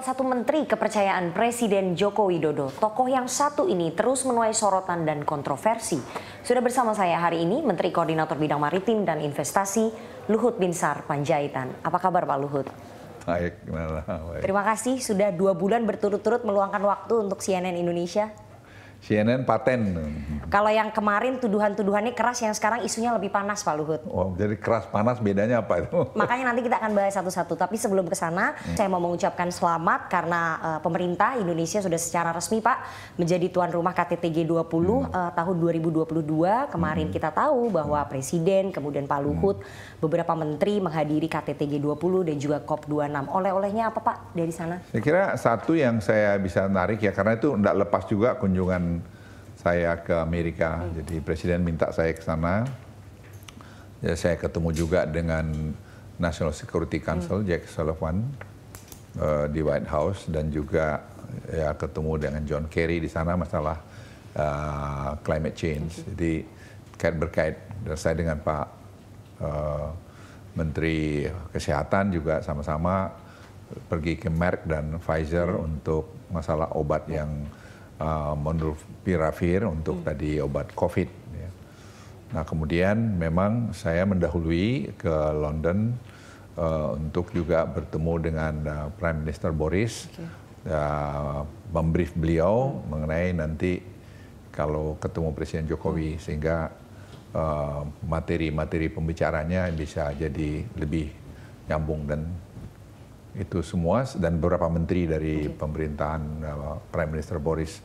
salah satu menteri kepercayaan Presiden Joko Widodo. Tokoh yang satu ini terus menuai sorotan dan kontroversi. Sudah bersama saya hari ini Menteri Koordinator Bidang Maritim dan Investasi Luhut Binsar Panjaitan. Apa kabar Pak Luhut? Baik, baik. Terima kasih sudah dua bulan berturut-turut meluangkan waktu untuk CNN Indonesia. CNN paten. Kalau yang kemarin tuduhan-tuduhannya keras, yang sekarang isunya lebih panas Pak Luhut. Oh, jadi keras panas bedanya apa itu? Makanya nanti kita akan bahas satu-satu. Tapi sebelum ke sana, hmm. saya mau mengucapkan selamat karena uh, pemerintah Indonesia sudah secara resmi Pak menjadi tuan rumah KTT G20 hmm. uh, tahun 2022. Kemarin hmm. kita tahu bahwa presiden kemudian Pak hmm. Luhut, hmm. beberapa menteri menghadiri KTT G20 dan juga COP26. Oleh-olehnya apa Pak dari sana? Saya kira satu yang saya bisa narik ya karena itu tidak lepas juga kunjungan saya ke Amerika. Hmm. Jadi presiden minta saya ke sana. Ya, saya ketemu juga dengan National Security hmm. Council hmm. Jack Sullivan uh, di White House dan juga ya ketemu dengan John Kerry di sana masalah uh, climate change. Hmm. Jadi kait berkait dan saya dengan Pak uh, Menteri Kesehatan juga sama-sama pergi ke Merck dan Pfizer hmm. untuk masalah obat hmm. yang uh, eh, monopiravir untuk hmm. tadi obat COVID. Ya. Nah kemudian memang saya mendahului ke London uh, untuk juga bertemu dengan uh, Prime Minister Boris, okay. uh, membrief beliau hmm. mengenai nanti kalau ketemu Presiden Jokowi hmm. sehingga materi-materi uh, pembicaranya bisa jadi lebih nyambung dan itu semua dan beberapa menteri dari okay. pemerintahan uh, Prime Minister Boris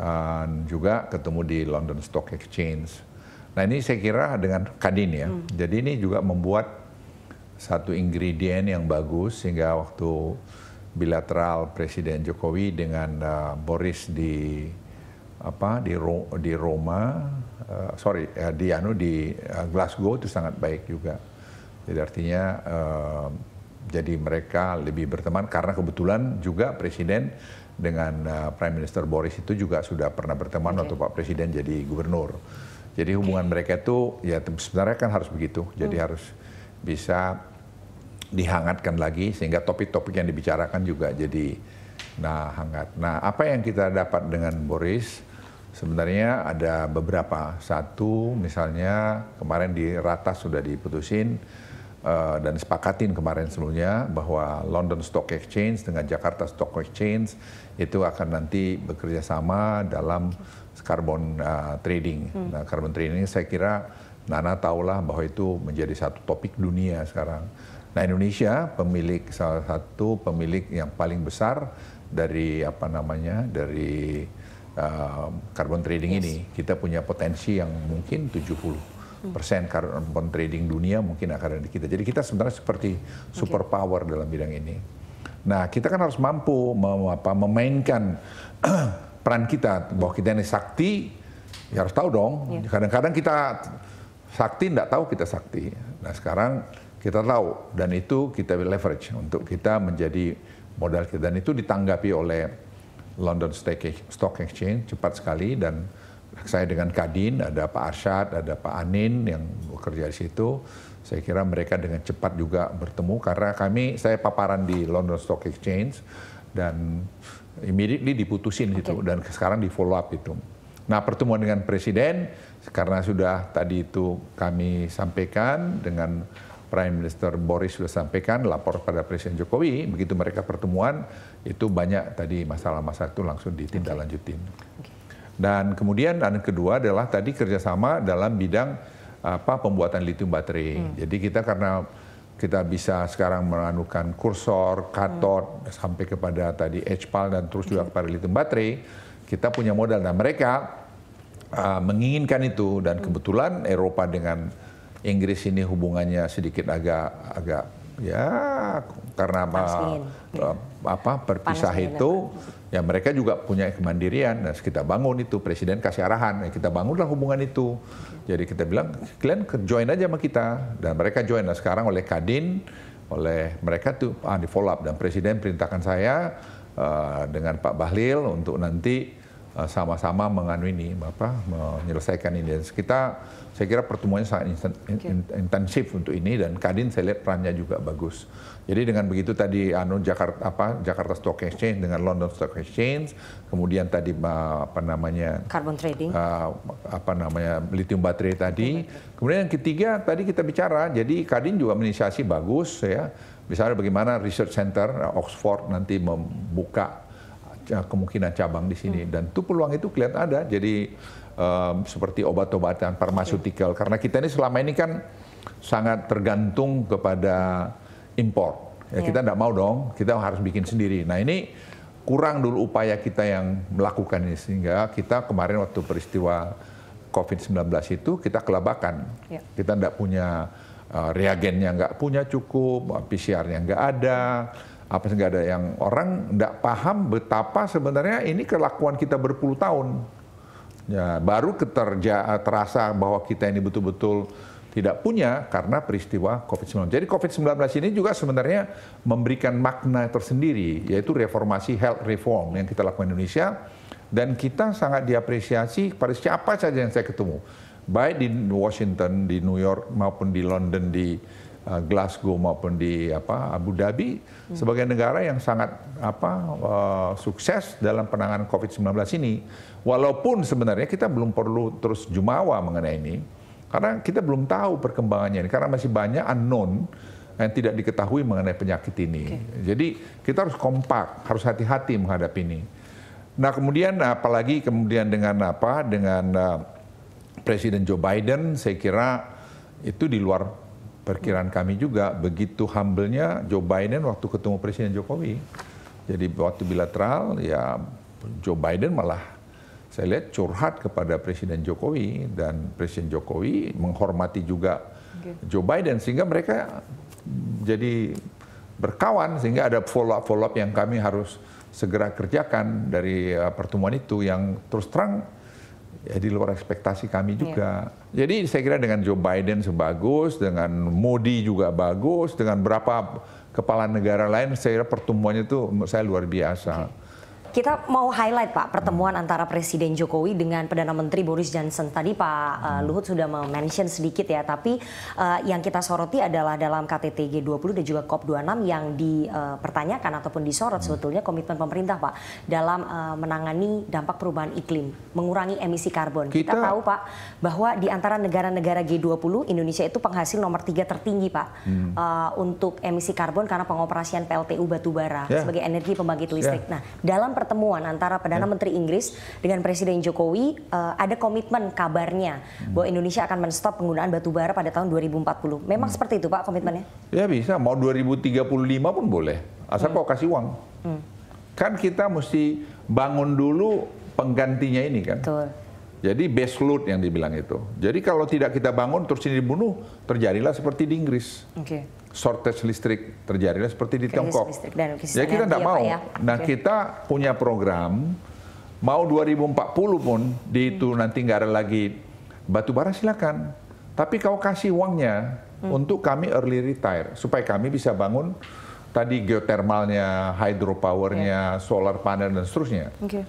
uh, juga ketemu di London Stock Exchange. Nah ini saya kira dengan Kadin ya, hmm. jadi ini juga membuat satu ingredient yang bagus sehingga waktu bilateral Presiden Jokowi dengan uh, Boris di apa di Ro, di Roma, uh, sorry uh, di anu di uh, Glasgow itu sangat baik juga. Jadi artinya uh, jadi mereka lebih berteman karena kebetulan juga presiden dengan uh, Prime Minister Boris itu juga sudah pernah berteman okay. waktu Pak Presiden jadi gubernur. Jadi hubungan okay. mereka itu ya sebenarnya kan harus begitu. Jadi hmm. harus bisa dihangatkan lagi sehingga topik-topik yang dibicarakan juga jadi nah hangat. Nah, apa yang kita dapat dengan Boris? Sebenarnya ada beberapa. Satu misalnya kemarin di Ratas sudah diputusin Eh, dan sepakatin kemarin sebelumnya bahwa London Stock Exchange dengan Jakarta Stock Exchange itu akan nanti bekerja sama dalam carbon uh, trading. Hmm. Nah, carbon trading ini saya kira Nana tahulah bahwa itu menjadi satu topik dunia sekarang. Nah, Indonesia pemilik salah satu pemilik yang paling besar dari apa namanya dari uh, carbon trading yes. ini. Kita punya potensi yang mungkin 70 persen carbon trading dunia mungkin akan ada di kita. Jadi kita sebenarnya seperti superpower okay. dalam bidang ini. Nah kita kan harus mampu mem apa, memainkan peran kita bahwa kita ini sakti ya harus tahu dong. Iya. Kadang-kadang yeah. kita sakti tidak tahu kita sakti. Nah sekarang kita tahu dan itu kita leverage untuk kita menjadi modal kita dan itu ditanggapi oleh London Stock Exchange cepat sekali dan saya dengan Kadin, ada Pak Arsyad, ada Pak Anin yang bekerja di situ. Saya kira mereka dengan cepat juga bertemu karena kami saya paparan di London Stock Exchange dan immediately diputusin okay. itu dan sekarang di follow up itu. Nah, pertemuan dengan presiden karena sudah tadi itu kami sampaikan dengan Prime Minister Boris sudah sampaikan lapor pada Presiden Jokowi, begitu mereka pertemuan itu banyak tadi masalah-masalah itu langsung ditindaklanjutin. Okay. Okay. Dan kemudian dan kedua adalah tadi kerjasama dalam bidang apa pembuatan lithium baterai. Hmm. Jadi kita karena kita bisa sekarang melakukan kursor, katod hmm. sampai kepada tadi HPAL dan terus juga hmm. kepada lithium baterai, kita punya modal dan nah, mereka uh, menginginkan itu dan hmm. kebetulan Eropa dengan Inggris ini hubungannya sedikit agak agak ya karena apa, eh, apa berpisah Panas itu ya mereka juga punya kemandirian nah kita bangun itu presiden kasih arahan ya kita bangunlah hubungan itu jadi kita bilang kalian join aja sama kita dan mereka join nah sekarang oleh Kadin oleh mereka tuh ah, di follow up dan presiden perintahkan saya uh, dengan Pak Bahlil untuk nanti Eh, sama-sama menganu ini apa menyelesaikan ini dan kita saya kira pertemuannya sangat okay. intensif untuk ini dan Kadin saya lihat perannya juga bagus. Jadi dengan begitu tadi anu Jakarta apa Jakarta Stock Exchange dengan London Stock Exchange, kemudian tadi apa namanya carbon trading uh, apa namanya lithium baterai tadi. Okay. Kemudian yang ketiga tadi kita bicara jadi Kadin juga menginisiasi bagus ya. Misalnya bagaimana research center Oxford nanti membuka kemungkinan cabang di sini hmm. dan itu peluang itu kelihatan ada. Jadi um, seperti obat-obatan, Okay. Iya. karena kita ini selama ini kan sangat tergantung kepada impor. Ya, yeah. Kita tidak mau dong, kita harus bikin sendiri. Nah ini kurang dulu upaya kita yang melakukan ini sehingga kita kemarin waktu peristiwa COVID-19 itu kita kelabakan. Yeah. Kita tidak punya uh, reagennya nggak punya cukup, eh, PCR-nya nggak ada, apa nggak ada yang orang tidak paham betapa sebenarnya ini kelakuan kita berpuluh tahun. Ya, baru keterja, terasa bahwa kita ini betul-betul tidak punya karena peristiwa COVID-19. Jadi COVID-19 ini juga sebenarnya memberikan makna tersendiri, yaitu reformasi health reform yang kita lakukan di Indonesia. Dan kita sangat diapresiasi pada siapa saja yang saya ketemu. Baik di Washington, di New York, maupun di London, di Eh, Glasgow maupun di apa Abu Dhabi hmm. sebagai negara yang sangat apa eh, sukses dalam penanganan COVID-19 ini. Walaupun sebenarnya kita belum perlu terus jumawa mengenai ini karena kita belum tahu perkembangannya ini karena masih banyak unknown yang tidak diketahui mengenai penyakit ini. Okay. Jadi kita harus kompak, harus hati-hati menghadapi ini. Nah, kemudian apalagi kemudian dengan apa dengan uh, Presiden Joe Biden saya kira itu di luar perkiraan kami juga begitu humble-nya Joe Biden waktu ketemu Presiden Jokowi. Jadi waktu bilateral ya Joe Biden malah saya lihat curhat kepada Presiden Jokowi dan Presiden Jokowi menghormati juga okay. Joe Biden sehingga mereka jadi berkawan sehingga ada follow up follow up yang kami harus segera kerjakan dari eh, pertemuan itu yang terus terang ya di luar ekspektasi kami iya. juga. Yeah. Jadi saya kira dengan Joe Biden sebagus, dengan Modi juga bagus, dengan berapa kepala negara lain saya kira pertumbuhannya itu saya luar biasa. Okay. Kita mau highlight Pak pertemuan antara Presiden Jokowi dengan Perdana Menteri Boris Johnson. Tadi Pak eh, Luhut sudah mention sedikit ya, tapi uh, yang kita soroti adalah dalam KTT G20 dan juga COP26 yang dipertanyakan ataupun disorot sebetulnya komitmen pemerintah Pak dalam uh, menangani dampak perubahan iklim, mengurangi emisi karbon. Kita, kita tahu Pak bahwa di antara negara-negara G20 Indonesia itu penghasil nomor tiga tertinggi Pak hmm. uh, untuk emisi karbon karena pengoperasian PLTU batubara yeah. sebagai energi pembangkit listrik. Yeah. Nah, dalam pertemuan antara Perdana ya. Menteri Inggris dengan Presiden Jokowi uh, ada komitmen kabarnya hmm. bahwa Indonesia akan menstop penggunaan batu bara pada tahun 2040. Memang hmm. seperti itu Pak komitmennya? Ya bisa, mau 2035 pun boleh. Asal hmm. kok kasih uang. Hmm. Kan kita mesti bangun dulu penggantinya ini kan. Betul. Jadi base load yang dibilang itu. Jadi kalau tidak kita bangun terus ini dibunuh, terjadilah seperti di Inggris. Oke. Okay. Shortage listrik terjadilah seperti di Tiongkok. Ya kita tidak ya, mau. Ya. Nah okay. kita punya program mau 2040 pun di hmm. itu hmm. nanti nggak ada lagi batu bara silakan. Tapi kau kasih uangnya hmm. untuk kami early retire supaya kami bisa bangun tadi geotermalnya, hydropowernya, okay. Ya. solar panel dan seterusnya. Okay.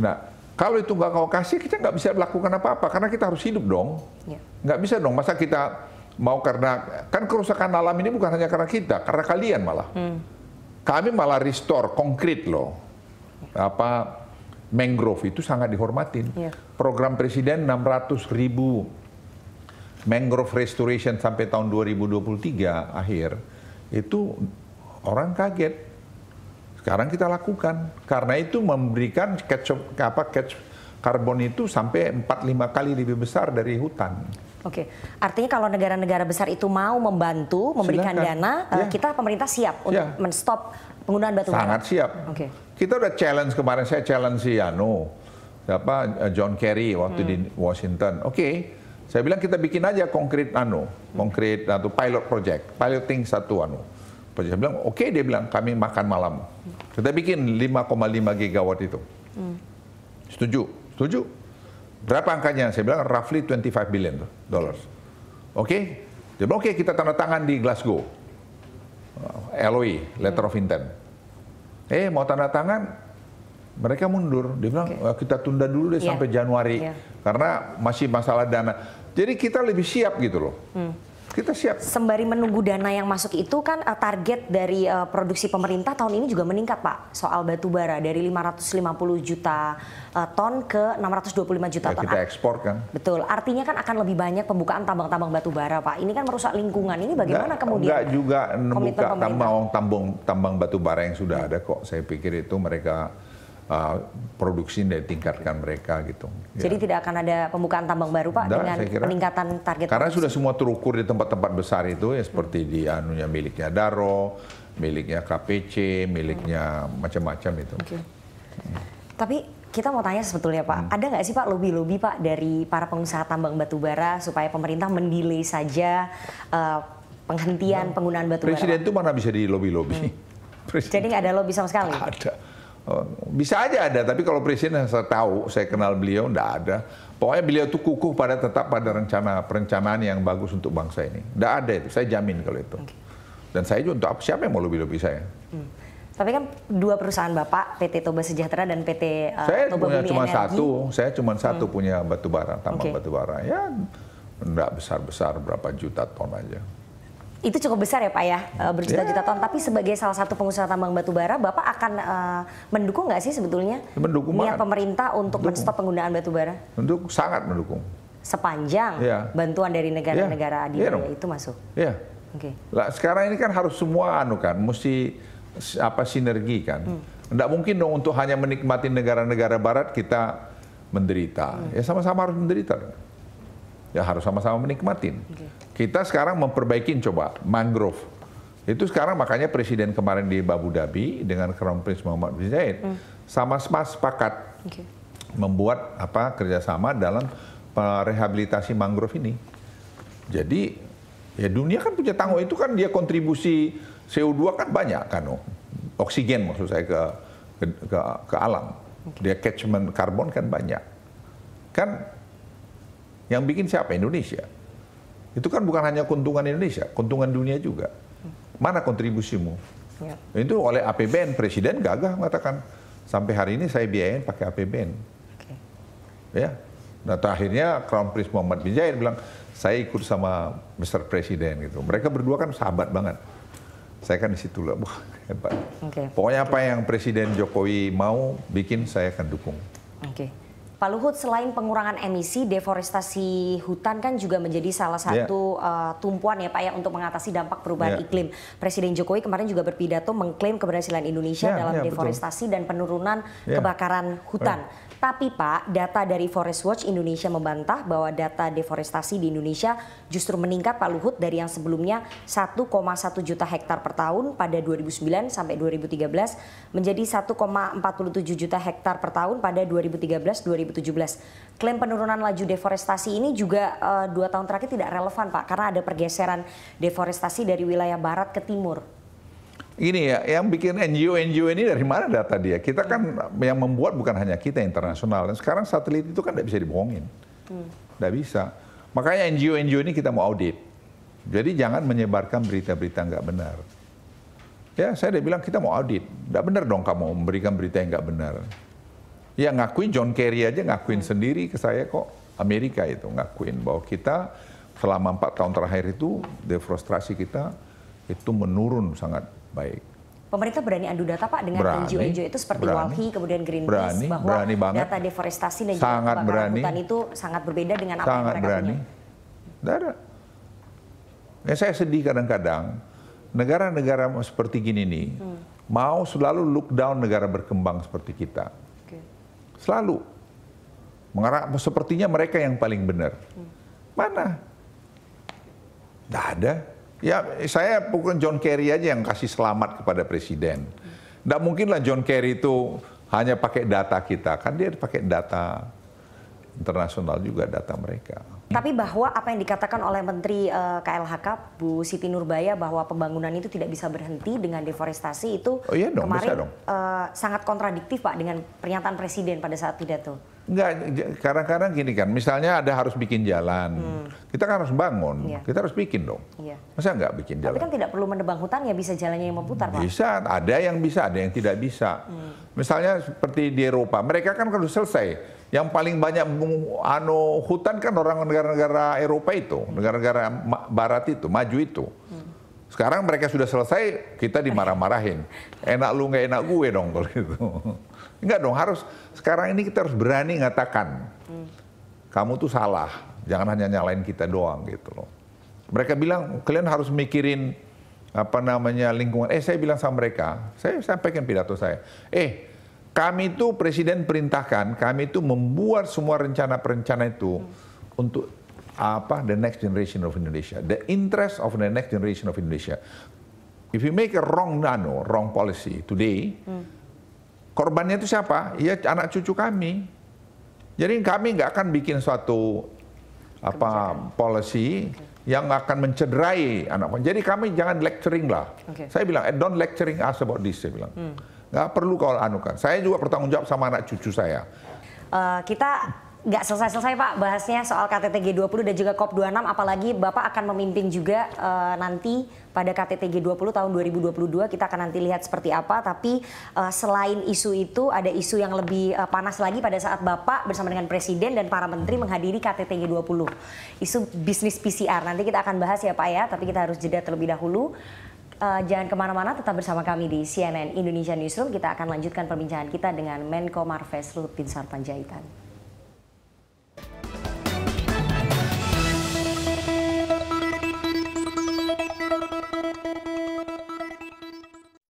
Nah kalau itu nggak kau kasih, kita nggak bisa melakukan apa-apa karena kita harus hidup dong. Ya. Nggak bisa dong. Masa kita mau karena kan kerusakan alam ini bukan hanya karena kita, karena kalian malah. Hmm. Kami malah restore konkret loh. Apa mangrove itu sangat dihormatin. Ya. Program presiden 600 ribu mangrove restoration sampai tahun 2023 akhir itu orang kaget sekarang kita lakukan. Karena itu memberikan catch apa catch karbon itu sampai empat lima kali lebih besar dari hutan. Oke, artinya kalau negara-negara besar itu mau membantu memberikan Silahkan. dana, ya. kita pemerintah siap untuk iya. menstop penggunaan batu bara. Sangat siap. Oke. Okay. Kita udah challenge kemarin saya challenge si Yano, siapa eh, John Kerry waktu hmm. di Washington. Oke, okay. saya bilang kita bikin aja konkret anu, konkret atau pilot project, piloting satu anu. Saya bilang, oke okay, dia bilang, kami makan malam. Kita bikin 5,5 gigawatt itu. Setuju? Setuju. Berapa angkanya? Saya bilang roughly 25 billion dollars. Oke? Okay? Dia bilang, oke okay, kita tanda tangan di Glasgow. Uh, LOI, e, Letter of Intent. Eh, mau tanda tangan, mereka mundur. Dia bilang, okay. Eh, kita tunda dulu deh yeah. sampai Januari. Yeah. Karena masih masalah dana. Jadi kita lebih siap gitu loh. Hmm. Kita siap. Sembari menunggu dana yang masuk itu kan eh, target dari uh, produksi pemerintah tahun ini juga meningkat Pak soal batu bara dari 550 juta uh, ton ke 625 juta ya, ton. Kita ah, ekspor kan. Betul. Artinya kan akan lebih banyak pembukaan tambang-tambang batu bara Pak. Ini kan merusak lingkungan. Ini bagaimana enggak, kemudian? Enggak juga membuka tambang tambang tambang batu bara yang sudah iya. ada kok. Saya pikir itu mereka uh, dan tingkatkan mereka gitu. Jadi ya. tidak akan ada pembukaan tambang baru Pak Nggak, dengan kira. peningkatan target. Karena sudah semua terukur di tempat-tempat besar itu ya seperti hmm. di anunya miliknya Daro, miliknya KPC, miliknya hmm. macam-macam itu. Okay. Hmm. Tapi kita mau tanya sebetulnya Pak, hmm. ada nggak sih Pak lobby-lobby Pak dari para pengusaha tambang batubara supaya pemerintah mendelay saja uh, penghentian nah, penggunaan batubara? Presiden itu mana bisa di lobby-lobby? Hmm. Jadi nggak ada lobby sama sekali? Ada. Oh, bisa aja ada, tapi kalau presiden yang saya tahu, saya kenal beliau, tidak ada. Pokoknya beliau itu kukuh pada tetap pada rencana perencanaan yang bagus untuk bangsa ini. Tidak ada itu, saya jamin kalau itu. Okay. Dan saya juga untuk siapa yang mau lebih-lebih saya? Hmm. Tapi kan dua perusahaan Bapak, PT Toba Sejahtera dan PT uh, eh, saya Toba punya Bumi cuma Energi. satu, saya cuma hmm. satu hmm. punya bara tambang okay. bara Ya, tidak besar-besar berapa juta ton aja itu cukup besar ya Pak ya eh, berjuta-juta iya. ton. Tapi sebagai salah satu pengusaha tambang batu bara, Bapak akan uh, mendukung nggak sih sebetulnya mendukung niat banget. pemerintah untuk mendukung. menstop penggunaan batu bara? Mendukung, sangat mendukung. Sepanjang ya. bantuan dari negara-negara yeah. adidaya ya, itu masuk. Iya. Oke. Okay. Lah sekarang ini kan harus semua anu kan, mesti apa sinergi kan. Hmm. Nggak mungkin dong untuk hanya menikmati negara-negara barat kita menderita. Hmm. Ya sama-sama harus menderita. Ya harus sama-sama menikmatin. Okay. Kita sekarang memperbaiki coba mangrove. Itu sekarang makanya presiden kemarin di Abu Dhabi dengan Crown Prince Muhammad bin Zayed hmm. sama sama sepakat okay. membuat apa kerjasama dalam e, rehabilitasi mangrove ini. Jadi ya dunia kan punya tanggung itu kan dia kontribusi CO2 kan banyak kan, oh. oksigen maksud saya ke ke, ke, ke alam. Okay. Dia catchment karbon kan banyak. Kan yang bikin siapa? Indonesia. Itu kan bukan hanya keuntungan Indonesia, keuntungan dunia juga. Mana kontribusimu? Ya. Itu oleh APBN presiden gagah mengatakan sampai hari ini saya biayain pakai APBN. Okay. Ya. Nah, terakhirnya Crown Prince Muhammad bin Zayed bilang saya ikut sama Mr. Presiden gitu. Mereka berdua kan sahabat banget. Saya kan di situ lah, wah hebat. Okay. Pokoknya okay. apa yang Presiden Jokowi mau bikin saya akan dukung. Oke. Okay. Pak Luhut, selain pengurangan emisi, deforestasi hutan kan juga menjadi salah ya. satu yeah. uh, tumpuan ya Pak ya untuk mengatasi dampak perubahan yeah. iklim. Presiden Jokowi kemarin juga berpidato mengklaim keberhasilan Indonesia yeah, dalam yeah, ya, deforestasi betul. dan penurunan yeah. kebakaran hutan. Yeah. Tapi Pak, data dari Forest Watch Indonesia membantah bahwa data deforestasi di Indonesia justru meningkat Pak Luhut dari yang sebelumnya 1,1 juta hektar per tahun pada 2009 sampai 2013 menjadi 1,47 juta hektar per tahun pada 2013 2014 2017. Klaim penurunan laju deforestasi ini juga uh, dua tahun terakhir tidak relevan Pak, karena ada pergeseran deforestasi dari wilayah barat ke timur. Ini ya, yang bikin NGO-NGO ini dari mana data dia? Kita kan hmm. yang membuat bukan hanya kita internasional. Dan sekarang satelit itu kan tidak bisa dibohongin. Hmm. Tidak hmm. bisa. Makanya NGO-NGO ini kita mau audit. Jadi jangan menyebarkan berita-berita nggak benar. Ya, saya udah bilang kita mau audit. Nggak benar dong kamu memberikan berita yang nggak benar. Ya ngakuin John Kerry aja ngakuin hmm. sendiri ke saya kok Amerika itu ngakuin bahwa kita selama empat tahun terakhir itu defrostrasi kita itu menurun sangat baik. Pemerintah berani adu data Pak dengan NGO-NGO itu seperti berani, WALHI kemudian Greenpeace berani, bahwa berani banget, data deforestasi dan sangat berani, hutan itu sangat berbeda dengan apa sangat yang mereka berani. punya. Ya, saya sedih kadang-kadang negara-negara seperti gini nih hmm. mau selalu look down negara berkembang seperti kita Selalu. Mengarah, sepertinya mereka yang paling benar. Mana? Tidak ada. Ya, saya bukan John Kerry aja yang kasih selamat kepada presiden. Tidak mungkinlah John Kerry itu hanya pakai data kita. Kan dia pakai data internasional juga, data mereka. Tapi bahwa apa yang dikatakan oleh Menteri uh, eh, KLHK Bu Siti Nurbaya bahwa pembangunan itu tidak bisa berhenti dengan deforestasi itu oh, iya dong, kemarin dong. Uh, sangat kontradiktif Pak dengan pernyataan Presiden pada saat pidato. Enggak, kadang-kadang gini kan, misalnya ada harus bikin jalan, hmm. kita kan harus bangun, ya. kita harus bikin dong. Ya. Masa enggak bikin jalan? Tapi kan tidak perlu menebang hutan ya bisa jalannya yang memutar Pak? Bisa, ada yang bisa, ada yang tidak bisa. Hmm. Misalnya seperti di Eropa, mereka kan harus selesai yang paling banyak anu hutan kan orang negara-negara Eropa itu, negara-negara barat itu, maju itu. Sekarang mereka sudah selesai, kita dimarah-marahin. Enak lu nggak enak gue dong kalau gitu. Enggak dong, harus sekarang ini kita harus berani mengatakan Kamu tuh salah, jangan hanya nyalain kita doang gitu loh. Mereka bilang kalian harus mikirin apa namanya lingkungan. Eh saya bilang sama mereka, saya sampaikan pidato saya. Eh kami itu presiden perintahkan, kami itu membuat semua rencana-rencana itu hmm. untuk apa the next generation of Indonesia, the interest of the next generation of Indonesia. If you make a wrong nano, wrong policy today, hmm. korbannya itu siapa? Ya anak cucu kami. Jadi kami nggak akan bikin suatu apa Kebijakan. policy okay. yang akan mencederai anak. Jadi kami jangan lecturing lah. Okay. Saya bilang, eh, don't lecturing us about this. Saya bilang. Hmm. Nggak perlu kau anukan. Saya juga bertanggung jawab sama anak cucu saya. Uh, kita nggak selesai-selesai Pak bahasnya soal KTT G20 dan juga COP26 apalagi Bapak akan memimpin juga uh, nanti pada KTT G20 tahun 2022 kita akan nanti lihat seperti apa tapi uh, selain isu itu ada isu yang lebih uh, panas lagi pada saat Bapak bersama dengan Presiden dan para menteri menghadiri KTT G20 isu bisnis PCR nanti kita akan bahas ya Pak ya tapi kita harus jeda terlebih dahulu Uh, jangan kemana-mana, tetap bersama kami di CNN Indonesia Newsroom. Kita akan lanjutkan perbincangan kita dengan Menko Marves Luhut Binsar Panjaitan.